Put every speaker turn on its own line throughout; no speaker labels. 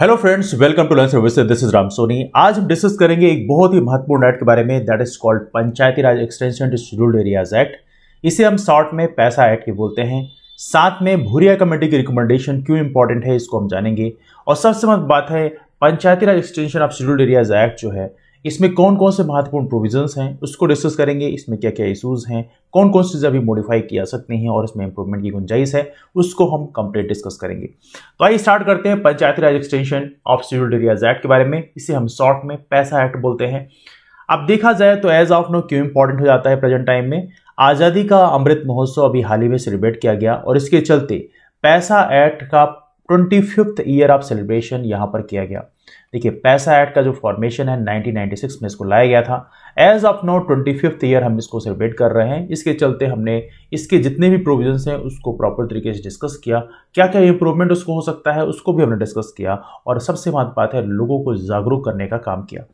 hello friends welcome to learn service this is Ram Soni आज हम discuss करेंगे एक बहुत ही महत्वपूर्ण एक्ट के बारे में that is called Panchayati Raj extension to scheduled areas act इसे हम शॉर्ट में पैसा एक्ट के बोलते हैं साथ में भूरिया कमेटी की रिकमेंडेशन क्यों इंपॉर्टेंट है इसको हम जानेंगे और सबसे महत्व बात है Panchayati Raj extension of scheduled areas act जो है इसमें कौन कौन से महत्वपूर्ण प्रोविजंस हैं उसको डिस्कस करेंगे इसमें क्या क्या इशूज हैं कौन कौन सी अभी मॉडिफाई की जा सकती हैं और इसमें इंप्रूवमेंट की गुंजाइश है उसको हम कंप्लीट डिस्कस करेंगे तो आइए स्टार्ट करते हैं Panchayati Raj extension of scheduled areas act के बारे में इसे हम शॉर्ट में पैसा एक्ट बोलते हैं अब देखा जाए तो एज ऑफ नो क्यों इंपॉर्टेंट हो जाता है प्रेजेंट टाइम में आज़ादी का अमृत महोत्सव अभी हाल ही में सेलिब्रेट किया गया और इसके चलते पैसा एक्ट का twenty fifth year of celebration यहाँ पर किया गया देखिए पैसा एक्ट का जो फॉर्मेशन है 1996 में इसको लाया गया था as of now twenty fifth year हम इसको सेलिब्रेट कर रहे हैं इसके चलते हमने इसके जितने भी प्रोविजंस हैं उसको प्रॉपर तरीके से डिस्कस किया क्या क्या इंप्रूवमेंट उसको हो सकता है उसको भी हमने डिस्कस किया और सबसे महत्व बात है लोगों को जागरूक करने का काम किया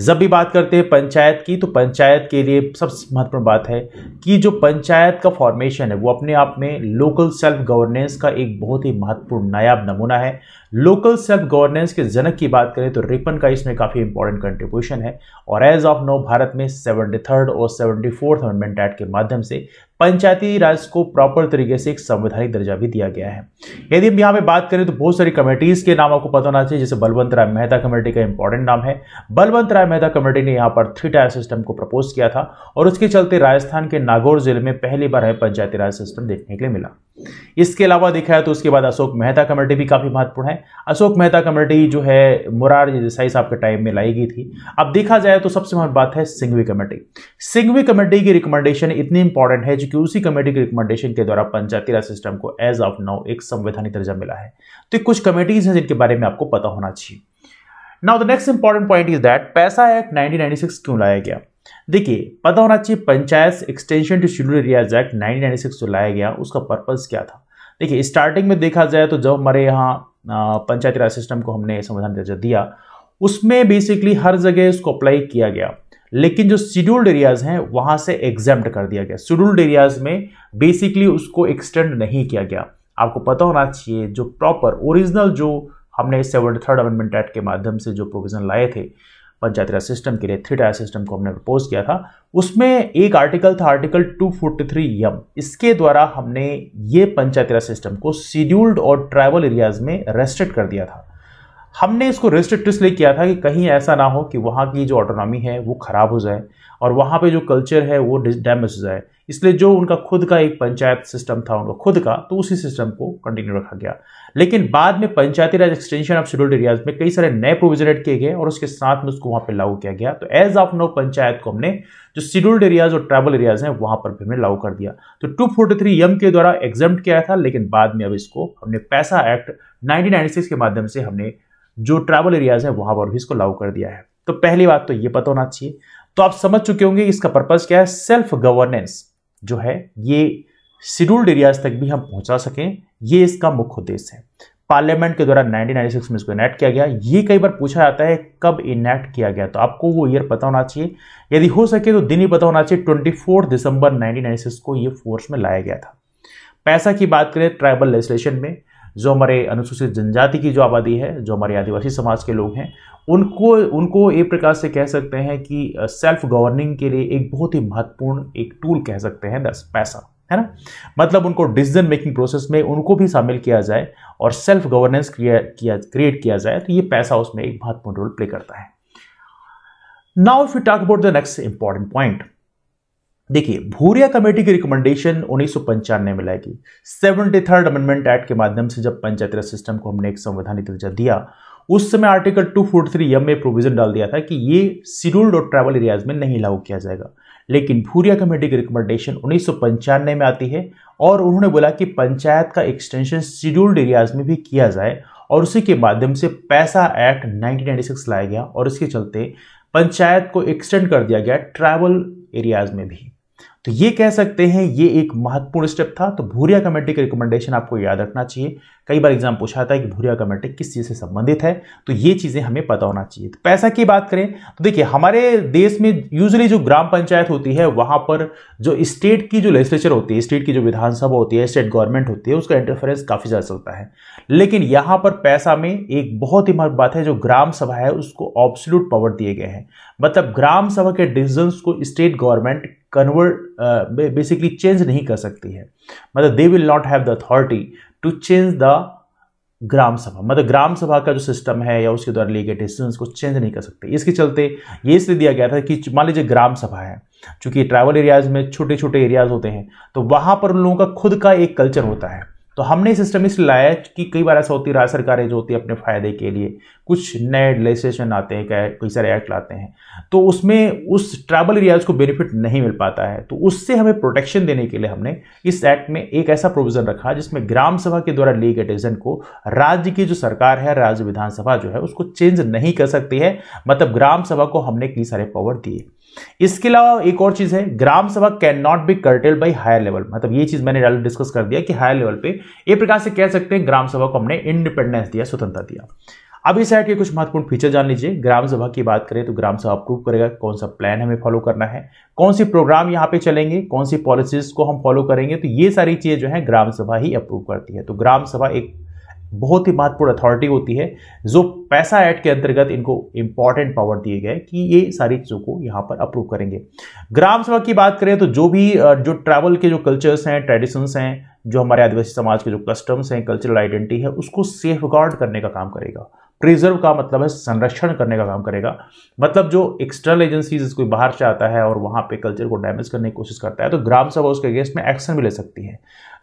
जब भी बात करते हैं पंचायत की तो पंचायत के लिए सबसे महत्वपूर्ण बात है कि जो पंचायत का फॉर्मेशन है वो अपने आप में लोकल सेल्फ गवर्नेंस का एक बहुत ही महत्वपूर्ण नायाब नमूना है लोकल सेल्फ गवर्नेंस के जनक की बात करें तो रिपन का इसमें काफ़ी इंपॉर्टेंट कंट्रीब्यूशन है और एज ऑफ नो भारत में सेवेंटी थर्ड और सेवेंटी फोर्थ अमेंडमेंट एक्ट के माध्यम से पंचायती राज को प्रॉपर तरीके से एक संवैधानिक दर्जा भी दिया गया है यदि हम यहाँ पे बात करें तो बहुत सारी कमेटीज़ के नाम आपको पता होना चाहिए जैसे बलवंत राय मेहता कमेटी का इंपॉर्टेंट नाम है बलवंत राय मेहता कमेटी ने यहाँ पर थ्री टायर सिस्टम को प्रपोज किया था और उसके चलते राजस्थान के नागौर जिले में पहली बार है पंचायती राज सिस्टम देखने के लिए मिला इसके अलावा देखा है तो उसके बाद अशोक मेहता कमेटी भी काफ़ी महत्वपूर्ण है अशोक मेहता कमेटी जो है मुरार देसाई साहब के टाइम में लाई गई थी अब देखा जाए तो सबसे महत्व बात है सिंघवी कमेटी सिंघवी कमेटी की रिकमेंडेशन इतनी इंपॉर्टेंट है जो उसी कमेटी की रिकमेंडेशन के द्वारा पंचायती राज सिस्टम को एज ऑफ नाउ एक संवैधानिक दर्जा मिला है तो कुछ कमेटीज हैं जिनके बारे में आपको पता होना चाहिए now the next important point is that PESA act nineteen क्यों लाया गया देखिए पता होना चाहिए Panchayat extension to schedule area act 1996 जो लाया गया उसका पर्पज़ क्या था देखिए स्टार्टिंग में देखा जाए तो जब हमारे यहाँ पंचायती राज सिस्टम को हमने संविधान दर्जा दिया उसमें बेसिकली हर जगह इसको अप्लाई किया गया लेकिन जो शेड्यूल्ड एरियाज हैं वहाँ से एग्जेप्ट कर दिया गया शेड्यूल्ड एरियाज में बेसिकली उसको एक्सटेंड नहीं किया गया आपको पता होना चाहिए जो प्रॉपर ओरिजिनल जो हमने सेवन थर्ड अमेंडमेंट एक्ट के माध्यम से जो प्रोविज़न लाए थे पंचायती राज सिस्टम के लिए थ्री टायर सिस्टम को हमने प्रपोज किया था उसमें एक आर्टिकल था आर्टिकल 243 यम इसके द्वारा हमने ये पंचायत राज सिस्टम को शेड्यूल्ड और ट्राइबल एरियाज में रेस्ट्रिक्ट कर दिया था हमने इसको रेस्ट्रिक्ट इसलिए किया था कि कहीं ऐसा ना हो कि वहाँ की जो ऑटोनॉमी है वो ख़राब हो जाए और वहाँ पर जो कल्चर है वो डैमेज हो जाए इसलिए जो उनका खुद का एक पंचायत सिस्टम था उनका खुद का तो उसी सिस्टम को कंटिन्यू रखा गया लेकिन बाद में Panchayati Raj extension of scheduled areas में कई सारे नए प्रोविजन एड किए गए और उसके साथ में उसको वहां पर लागू किया गया तो एज ऑफ नो पंचायत को हमने जो शेड्यूल्ड एरियाज और ट्राइबल एरियाज हैं वहां पर भी हमने लागू कर दिया तो टू फोर्टी थ्री एम के द्वारा एग्जाम किया था लेकिन बाद में अब इसको हमने पैसा एक्ट नाइनटीन के माध्यम से हमने जो ट्राइबल एरियाज हैं वहां पर भी इसको लागू कर दिया है तो पहली बात तो ये पता होना चाहिए तो आप समझ चुके होंगे इसका पर्पज क्या है सेल्फ गवर्नेंस जो है ये शेड्यूल्ड एरियाज तक भी हम पहुंचा सकें ये इसका मुख्य उद्देश्य है पार्लियामेंट के द्वारा 1996 में इसको इनैक्ट किया गया ये कई बार पूछा जाता है कब इनैक्ट किया गया तो आपको वो ईयर पता होना चाहिए यदि हो सके तो दिन ही पता होना चाहिए ट्वेंटी दिसंबर नाइनटीन को ये फोर्स में लाया गया था पैसा की बात करें ट्राइबल लेजिस्लेशन में जो हमारे अनुसूचित जनजाति की जो आबादी है जो हमारे आदिवासी समाज के लोग हैं उनको उनको एक प्रकार से कह सकते हैं कि सेल्फ गवर्निंग के लिए एक बहुत ही महत्वपूर्ण एक टूल कह सकते हैं दस पैसा है ना मतलब उनको डिसीजन मेकिंग प्रोसेस में उनको भी शामिल किया जाए और सेल्फ गवर्नेंस किया क्रिएट किया जाए तो ये पैसा उसमें एक महत्वपूर्ण रोल प्ले करता है now if you talk about the next important point देखिए भूरिया कमेटी की रिकमेंडेशन उन्नीस में लाएगी सेवेंटी थर्ड अमेंडमेंट एक्ट के माध्यम से जब पंचायत राज सिस्टम को हमने एक संवैधानिक दर्जा दिया उस समय article two forty three M में प्रोविजन डाल दिया था कि ये शेड्यूल्ड और ट्राइबल एरियाज में नहीं लागू किया जाएगा लेकिन भूरिया कमेटी की रिकमेंडेशन उन्नीस में आती है और उन्होंने बोला कि पंचायत का एक्सटेंशन शेड्यूल्ड एरियाज में भी किया जाए और उसी के माध्यम से पैसा एक्ट 1996 लाया गया और इसके चलते पंचायत को एक्सटेंड कर दिया गया ट्रैवल एरियाज में भी तो ये कह सकते हैं ये एक महत्वपूर्ण स्टेप था तो भूरिया कमेटी का रिकमेंडेशन आपको याद रखना चाहिए कई बार एग्जाम पूछा है कि भूरिया कमेटी किस चीज़ से संबंधित है तो ये चीज़ें हमें पता होना चाहिए तो पैसा की बात करें तो देखिए हमारे देश में यूजली जो ग्राम पंचायत होती है वहाँ पर जो स्टेट की जो लेजिस्लेचर होती है स्टेट की जो विधानसभा होती है स्टेट गवर्नमेंट होती है उसका इंटरफेरेंस काफ़ी ज़्यादा चलता है लेकिन यहाँ पर पैसा में एक बहुत ही महत्व बात है जो ग्राम सभा है उसको ऑब्सोल्यूट पावर दिए गए हैं मतलब ग्राम सभा के डिसीजन को state government convert basically change नहीं कर सकती है मतलब they will not have the authority to change the Gram Sabha मतलब ग्राम सभा का जो सिस्टम है या उसके द्वारा लिए गए डिसीजन को चेंज नहीं कर सकते इसके चलते ये इसलिए दिया गया था कि मान लीजिए ग्राम सभा है चूंकि ट्राइबल एरियाज में छोटे छोटे एरियाज होते हैं तो वहाँ पर उन लोगों का खुद का एक कल्चर होता है तो हमने सिस्टम इसलिए लाया है कि कई बार ऐसा होती है राज्य सरकारें जो होती है अपने फायदे के लिए कुछ नए लेजिस्लेशन आते हैं क्या कई सारे एक्ट लाते हैं तो उसमें उस ट्राइबल एरियाज को बेनिफिट नहीं मिल पाता है तो उससे हमें प्रोटेक्शन देने के लिए हमने इस एक्ट में एक ऐसा प्रोविजन रखा जिसमें ग्राम सभा के द्वारा लिए गए डिसीजन को राज्य की जो सरकार है राज्य विधानसभा जो है उसको चेंज नहीं कर सकती है मतलब ग्राम सभा को हमने कई सारे पावर दिए इसके अलावा एक और चीज है Gram Sabha can not be curtail by higher level मतलब ये चीज मैंने डिस्कस कर दिया कि हायर लेवल पे एक प्रकार से कह सकते हैं ग्राम सभा को हमने इंडिपेंडेंस दिया स्वतंत्रता दिया अब इस ऐड के कुछ महत्वपूर्ण फीचर जान लीजिए ग्राम सभा की बात करें तो ग्राम सभा अप्रूव करेगा कौन सा प्लान हमें फॉलो करना है कौन सी प्रोग्राम यहाँ पे चलेंगे कौन सी पॉलिसीज को हम फॉलो करेंगे तो ये सारी चीज़ें जो है ग्राम सभा ही अप्रूव करती है तो ग्राम सभा एक बहुत ही महत्वपूर्ण अथॉरिटी होती है जो पैसा एक्ट के अंतर्गत इनको इंपॉर्टेंट पावर दिए गए कि ये सारी चीज़ों को यहां पर अप्रूव करेंगे ग्राम सभा की बात करें तो जो भी जो ट्रैवल के जो कल्चर्स हैं ट्रेडिशंस हैं जो हमारे आदिवासी समाज के जो कस्टम्स हैं कल्चरल आइडेंटिटी है उसको सेफ गार्ड करने का काम करेगा प्रिजर्व का मतलब है संरक्षण करने का काम करेगा मतलब जो एक्सटर्नल एजेंसीज कोई बाहर से आता है और वहाँ पे कल्चर को डैमेज करने की कोशिश करता है तो ग्राम सभा उसके अगेंस्ट में एक्शन भी ले सकती है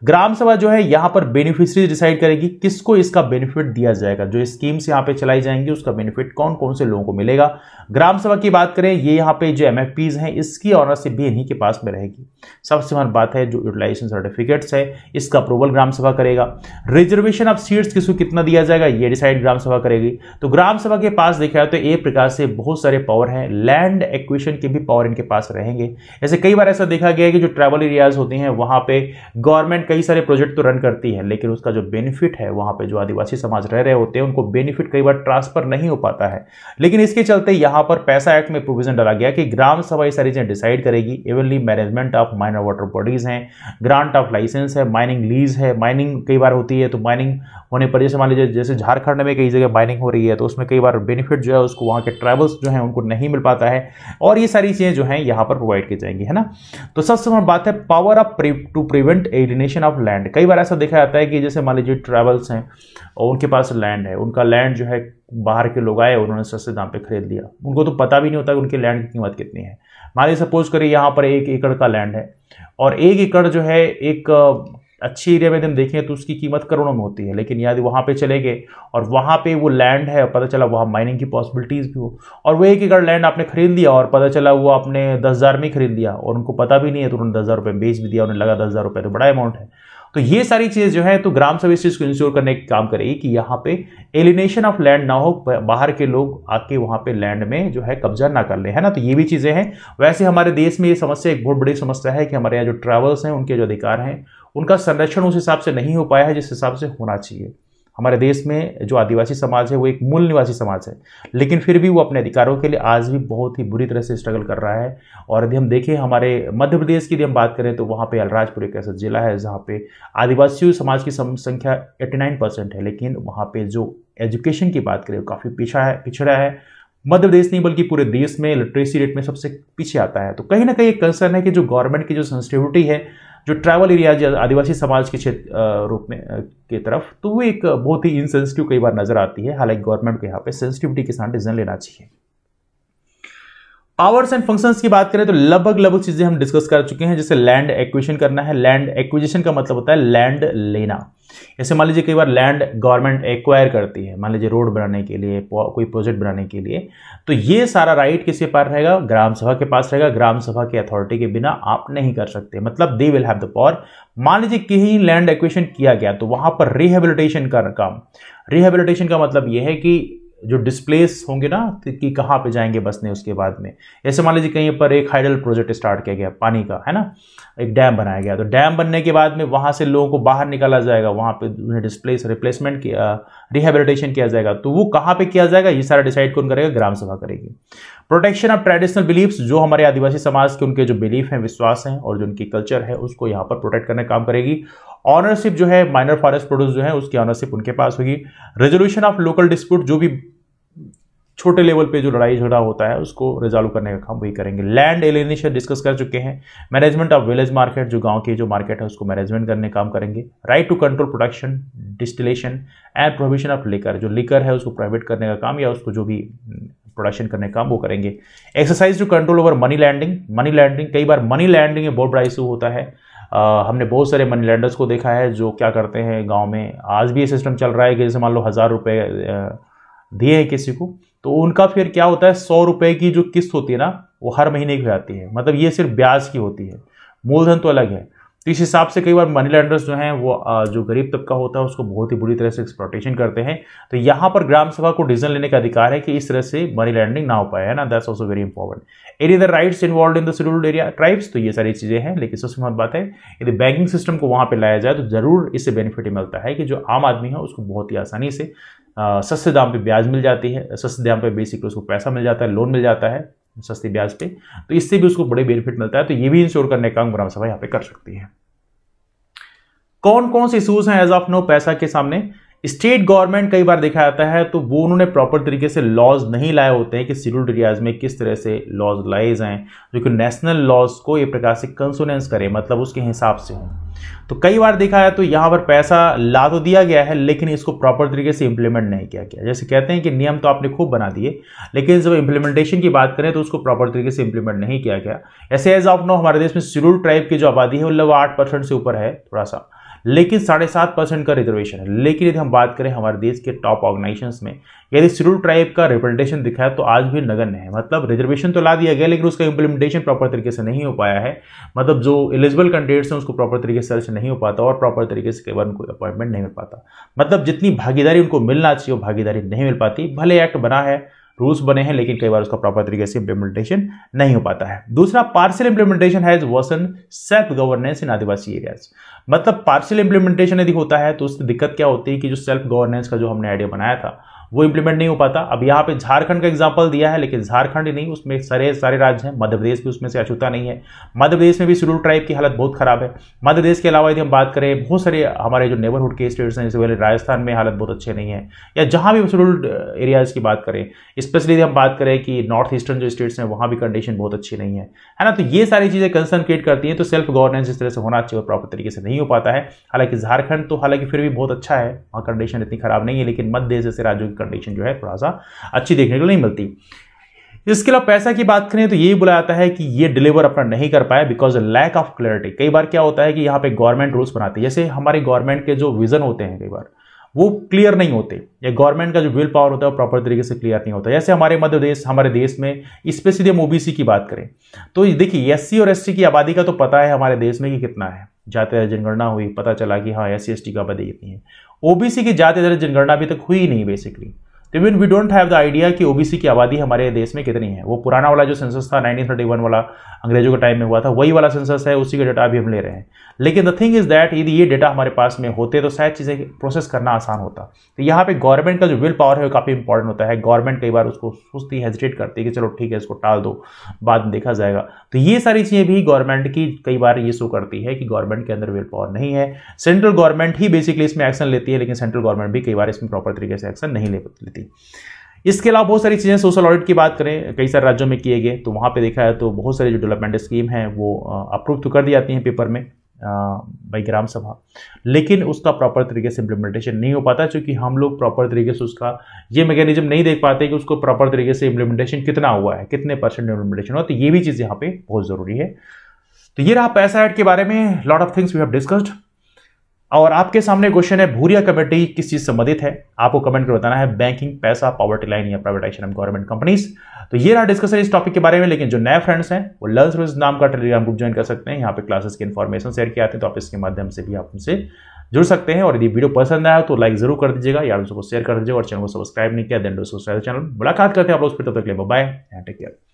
ग्राम सभा जो है यहां पर बेनिफिशरी डिसाइड करेगी किसको इसका बेनिफिट दिया जाएगा जो स्कीम्स यहां पे चलाई जाएंगी उसका बेनिफिट कौन कौन से लोगों को मिलेगा ग्राम सभा की बात करें ये यहां पे जो एम हैं इसकी ऑनरशिप भी इन्हीं के पास में रहेगी सबसे महत्व बात है जो यूटिलाइजेशन सर्टिफिकेट्स है इसका अप्रूवल ग्राम सभा करेगा रिजर्वेशन ऑफ सीट्स किसको कितना दिया जाएगा ये डिसाइड ग्राम सभा करेगी तो ग्राम सभा के पास देखा तो एक प्रकार से बहुत सारे पावर हैं लैंड एक्विशन के भी पावर इनके पास रहेंगे ऐसे कई बार ऐसा देखा गया है कि जो ट्राइबल एरियाज होते हैं वहां पर गवर्नमेंट कई सारे प्रोजेक्ट तो रन करती है लेकिन उसका जो बेनिफिट है वहाँ पे जो आदिवासी समाज रह रहे होते हैं उनको बेनिफिट कई बार ट्रांसफर नहीं हो पाता है लेकिन इसके चलते यहाँ पर पैसा एक्ट में प्रोविजन डाला गया कि ग्राम सभा ये सारी चीज़ें डिसाइड करेगी evenly management of minor water bodies हैं ग्रांट ऑफ लाइसेंस है माइनिंग लीज है माइनिंग कई बार होती है तो माइनिंग होने पर जैसे मान लीजिए जैसे झारखंड में कई जगह माइनिंग हो रही है तो उसमें कई बार बेनिफिट जो है उसको वहाँ के ट्राइबल्स जो हैं उनको नहीं मिल पाता है और ये सारी चीज़ें जो हैं यहाँ पर प्रोवाइड की जाएंगी है ना तो सबसे बात है power of to prevent alienation acquisition of land कई बार ऐसा देखा जाता है कि जैसे मान लीजिए ट्रैवल्स हैं और उनके पास लैंड है उनका लैंड जो है बाहर के लोग आए उन्होंने सस्ते दाम पे खरीद लिया उनको तो पता भी नहीं होता कि उनके लैंड की कीमत कितनी है मान लीजिए सपोज करिए यहाँ पर एक एकड़ का लैंड है और एक एकड़ जो है एक अच्छी एरिया में यदि हम देखें तो उसकी कीमत करोड़ों में होती है लेकिन यदि वहाँ पे चले गए और वहाँ पे वो लैंड है पता चला वहाँ माइनिंग की पॉसिबिलिटीज़ भी हो और वो एक एकड़ लैंड आपने खरीद लिया और पता चला वो आपने दस हज़ार में खरीद लिया और उनको पता भी नहीं है तो उन्होंने दस हज़ार रुपये बेच भी दिया उन्हें लगा दस हज़ार रुपये तो बड़ा अमाउंट है तो ये सारी चीज़ जो है तो ग्राम सभी इस चीज़ को इंश्योर करने का काम करेगी कि यहाँ पे एलिनेशन ऑफ लैंड ना हो बाहर के लोग आके वहाँ पे लैंड में जो है कब्जा ना कर ले है ना तो ये भी चीज़ें हैं वैसे हमारे देश में ये समस्या एक बहुत बड़ी समस्या है कि हमारे यहाँ जो ट्रैवल्स हैं उनके जो अधिकार हैं उनका संरक्षण उस हिसाब से नहीं हो पाया है जिस हिसाब से होना चाहिए हमारे देश में जो आदिवासी समाज है वो एक मूल निवासी समाज है लेकिन फिर भी वो अपने अधिकारों के लिए आज भी बहुत ही बुरी तरह से स्ट्रगल कर रहा है और यदि हम देखें हमारे मध्य प्रदेश की यदि हम बात करें तो वहाँ पे अलराजपुर एक ऐसा जिला है जहाँ पे आदिवासी समाज की संख्या 89 परसेंट है लेकिन वहाँ पे जो एजुकेशन की बात करें काफ़ी पीछा है पिछड़ा है मध्य प्रदेश नहीं बल्कि पूरे देश में लिटरेसी रेट में सबसे पीछे आता है तो कहीं ना कहीं एक कंसर्न है कि जो गवर्नमेंट की जो सेंसिटिविटी है जो ट्राइबल एरिया आदिवासी समाज के क्षेत्र रूप में के तरफ तो वो एक बहुत ही इनसेंसिटिव कई बार नज़र आती है हालांकि गवर्नमेंट को यहाँ पे सेंसिटिविटी के साथ डिसीजन लेना चाहिए पावर्स एंड फंक्शंस की बात करें तो लगभग लगभग चीज़ें हम डिस्कस कर चुके हैं जैसे लैंड एक्विजिशन करना है लैंड एक्विजिशन का मतलब होता है लैंड लेना ऐसे मान लीजिए कई बार लैंड गवर्नमेंट एक्वायर करती है मान लीजिए रोड बनाने के लिए कोई प्रोजेक्ट बनाने के लिए तो ये सारा राइट किसके पास रहेगा ग्राम सभा के पास रहेगा ग्राम सभा की अथॉरिटी के बिना आप नहीं कर सकते मतलब they will have the power मान लीजिए कहीं लैंड एक्वेशन किया गया तो वहां पर रिहेबिलिटेशन का काम रिहेबिलिटेशन का मतलब यह है कि जो डिस्प्लेस होंगे ना कि कहाँ पे जाएंगे बसने उसके बाद में ऐसे मान लीजिए कहीं पर एक हाइडल प्रोजेक्ट स्टार्ट किया गया पानी का है ना एक डैम बनाया गया तो डैम बनने के बाद में वहाँ से लोगों को बाहर निकाला जाएगा वहाँ पे उन्हें डिस्प्लेस रिप्लेसमेंट किया रिहेबिलिटेशन किया जाएगा तो वो कहाँ पर किया जाएगा ये सारा डिसाइड कौन करेगा ग्राम सभा करेगी प्रोटेक्शन ऑफ ट्रेडिशनल बिलीफ्स जो हमारे आदिवासी समाज के उनके जो बिलीफ हैं विश्वास हैं और जो उनकी कल्चर है उसको यहाँ पर प्रोटेक्ट करने का काम करेगी ऑनरशिप जो है माइनर फॉरेस्ट प्रोड्यूस जो है उसकी ऑनरशिप उनके पास होगी रेजोल्यूशन ऑफ लोकल डिस्प्यूट जो भी छोटे लेवल पे जो लड़ाई झगड़ा होता है उसको रिजॉल्व करने का काम वही करेंगे लैंड एलिनेशन डिस्कस कर चुके हैं मैनेजमेंट ऑफ विलेज मार्केट जो गांव की जो मार्केट है उसको मैनेजमेंट करने का काम करेंगे right to control production distillation and provision of लेकर जो लेकर है उसको प्राइवेट करने का काम या उसको जो भी प्रोडक्शन करने का वो करेंगे exercise to control over money lending money lending कई बार मनी लैंडिंग में बहुत बड़ा इशू होता है आ, हमने बहुत सारे मनी लैंडर्स को देखा है जो क्या करते हैं गाँव में आज भी ये सिस्टम चल रहा है कि जैसे मान लो हज़ार रुपये दिए हैं किसी को तो उनका फिर क्या होता है सौ रुपये की जो किस्त होती है ना वो हर महीने की हो जाती है मतलब ये सिर्फ ब्याज की होती है मूलधन तो अलग है तो इस हिसाब से कई बार मनी लैंडर्स जो हैं वो जो गरीब तबका होता है उसको बहुत ही बुरी तरह से एक्सप्लोटेशन करते हैं तो यहाँ पर ग्राम सभा को डिसीजन लेने का अधिकार है कि इस तरह से मनी लैंडिंग ना हो पाए है ना that's also very important any the rights involve in the scheduled area tribes तो ये सारी चीज़ें हैं लेकिन सबसे महत्व बात है यदि बैंकिंग सिस्टम को वहाँ पर लाया जाए तो ज़रूर इससे बेनिफिट मिलता है कि जो आम आदमी है उसको बहुत ही आसानी से सस्ते दाम पे ब्याज मिल जाती है सस्ते दाम पे बेसिकली उसको पैसा मिल जाता है लोन मिल जाता है सस्ती ब्याज पे तो इससे भी उसको बड़े बेनिफिट मिलता है तो ये भी इंश्योर करने का ग्राम सभा यहाँ पे कर सकती है कौन कौन से इशूज हैं एज ऑफ नो पैसा के सामने स्टेट गवर्नमेंट कई बार देखा जाता है तो वो उन्होंने प्रॉपर तरीके से लॉज नहीं लाए होते हैं कि शेड्यूल्ड एरियाज में किस तरह से लॉज लाए जाएं जो कि नेशनल लॉज को एक प्रकार से कंसोनेंस करें मतलब उसके हिसाब से हों तो कई बार देखा है तो यहाँ पर पैसा ला तो दिया गया है लेकिन इसको प्रॉपर तरीके से इंप्लीमेंट नहीं किया गया जैसे कहते हैं कि नियम तो आपने खूब बना दिए लेकिन जब इंप्लीमेंटेशन की बात करें तो उसको प्रॉपर तरीके से इंप्लीमेंट नहीं किया गया ऐसे एज ऑफ नो हमारे देश में शेड्यूल ट्राइब की जो आबादी है वो लगभग आठ परसेंट से ऊपर है थोड़ा सा लेकिन साढ़े सात परसेंट का रिजर्वेशन है लेकिन यदि हम बात करें हमारे देश के टॉप ऑर्गेनाइजेशन में यदि शेड्यूल ट्राइब का रिप्रेजेंटेशन दिखाया तो आज भी नगन है मतलब रिजर्वेशन तो ला दिया गया लेकिन उसका इंप्लीमेंटेशन प्रॉपर तरीके से नहीं हो पाया है मतलब जो एलिजिबल कैंडिडेट्स हैं उसको प्रॉपर तरीके से सर्च नहीं हो पाता और प्रॉपर तरीके से केवल उनको अपॉइंटमेंट नहीं मिल पाता मतलब जितनी भागीदारी उनको मिलना चाहिए वो भागीदारी नहीं मिल पाती भले एक्ट बना है रूल्स बने हैं लेकिन कई बार उसका प्रॉपर तरीके से इंप्लीमेंटेशन नहीं हो पाता है दूसरा partial implementation has worsen self governance in आदिवासी एरियाज मतलब पार्सल इंप्लीमेंटेशन यदि होता है तो उससे दिक्कत क्या होती है कि जो सेल्फ गवर्नेंस का जो हमने आइडिया बनाया था वो इंप्लीमेंट नहीं हो पाता अब यहाँ पे झारखंड का एग्जाम्पल दिया है लेकिन झारखंड ही नहीं उसमें सारे सारे राज्य हैं मध्य प्रदेश भी उसमें से अछूता नहीं है मध्य प्रदेश में भी शेड्यूल ट्राइब की हालत बहुत खराब है मध्य प्रदेश के अलावा यदि हम बात करें बहुत सारे हमारे जो नेबरहुड के स्टेट्स हैं जैसे राजस्थान में हालत बहुत अच्छे नहीं है या जहाँ भी शेड्यूल एरियाज़ की बात करें स्पेशली यदि हम बात करें कि नॉर्थ ईस्टर्न जो स्टेट्स हैं वहाँ भी कंडीशन बहुत अच्छी नहीं है है ना तो ये सारी चीज़ें कंसर्न क्रिएट करती हैं तो सेल्फ गवर्नेंस इस तरह से होना चाहिए और प्रॉपर तरीके से नहीं हो पाता है हालांकि झारखंड तो हालांकि फिर भी बहुत अच्छा है वहाँ कंडीशन इतनी खराब नहीं है लेकिन मध्य जैसे राज्यों कंडीशन जो है थोड़ा सा अच्छी देखने को नहीं मिलती इसके अलावा पैसा की बात करें तो ये बोला जाता है कि ये डिलीवर अपना नहीं कर पाया बिकॉज लैक ऑफ क्लैरिटी कई बार क्या होता है कि यहाँ पे गवर्नमेंट रूल्स बनाती है जैसे हमारे गवर्नमेंट के जो विजन होते हैं कई बार वो क्लियर नहीं होते या गवर्नमेंट का जो विल पावर होता है वो प्रॉपर तरीके से क्लियर नहीं होता जैसे हमारे मध्य प्रदेश हमारे देश में स्पेशली हम ओबीसी की बात करें तो देखिए एस और एस की आबादी का तो पता है हमारे देश में कि कितना है जाते जनगणना हुई पता चला कि हाँ एस सी का आबादी कितनी है ओबीसी की जाति आधारित जनगणना अभी तक हुई नहीं बेसिकली तो even we don't have the idea कि ओबीसी की आबादी हमारे देश में कितनी है वो पुराना वाला जो सेंसस था 1931 वाला अंग्रेजों के टाइम में हुआ था वही वाला सेंसस है उसी का डाटा अभी हम ले रहे हैं लेकिन द थिंग इज़ दैट यदि ये डाटा हमारे पास में होते तो शायद चीज़ें प्रोसेस करना आसान होता तो यहाँ पे गवर्नमेंट का जो विल पावर है वो काफ़ी इंपॉर्टेंट होता है गवर्नमेंट कई बार उसको सोचती हेजिटेट करती है कि चलो ठीक है इसको टाल दो बाद में देखा जाएगा तो ये सारी चीज़ें भी गवर्नमेंट की कई बार ये शो करती है कि गवर्नमेंट के अंदर विल पावर नहीं है सेंट्रल गवर्नमेंट ही बेसिकली इसमें एक्शन लेती है लेकिन सेंट्रल गवर्नमेंट भी कई बार इसमें प्रॉपर तरीके से एक्शन नहीं ले लेती थी इसके अलावा बहुत सारी चीज़ें सोशल ऑडिट की बात करें कई सारे राज्यों में किए गए तो वहाँ पे देखा है तो बहुत सारी जो डेवलपमेंट स्कीम है वो अप्रूव तो कर दी जाती हैं पेपर में बाई ग्राम सभा लेकिन उसका प्रॉपर तरीके से इम्प्लीमेंटेशन नहीं हो पाता क्योंकि हम लोग प्रॉपर तरीके से उसका ये मैकेनिज्म नहीं देख पाते कि उसको प्रॉपर तरीके से इम्प्लीमेंटेशन कितना हुआ है कितने परसेंट इम्प्लीमेंटेशन हुआ तो ये भी चीज़ यहाँ पे बहुत ज़रूरी है तो ये रहा पैसा ऐड के बारे में lot of things we have discussed और आपके सामने क्वेश्चन है भूरिया कमेटी किस चीज से संबंधित है आपको कमेंट कर बताना है बैंकिंग पैसा पॉवर्टी लाइन या प्राइवेटाइजेशन ऑफ गवर्नमेंट कंपनीज तो ये रहा डिस्कशन इस टॉपिक के बारे में लेकिन जो नए फ्रेंड्स हैं वो लर्न सर्विस नाम का टेलीग्राम ग्रुप ज्वाइन कर सकते हैं यहाँ पे क्लासेस की इन्फॉर्मेशन शेयर किया तो आप इसके माध्यम से भी आप उनसे जुड़ सकते हैं और यदि वीडियो पसंद आया तो लाइक जरूर कर दीजिएगा यार दोस्तों को शेयर कर दीजिएगा और चैनल को सब्सक्राइब नहीं किया देन दोस्तों चैनल मुलाकात करते हैं आप लोग बाय टेक केयर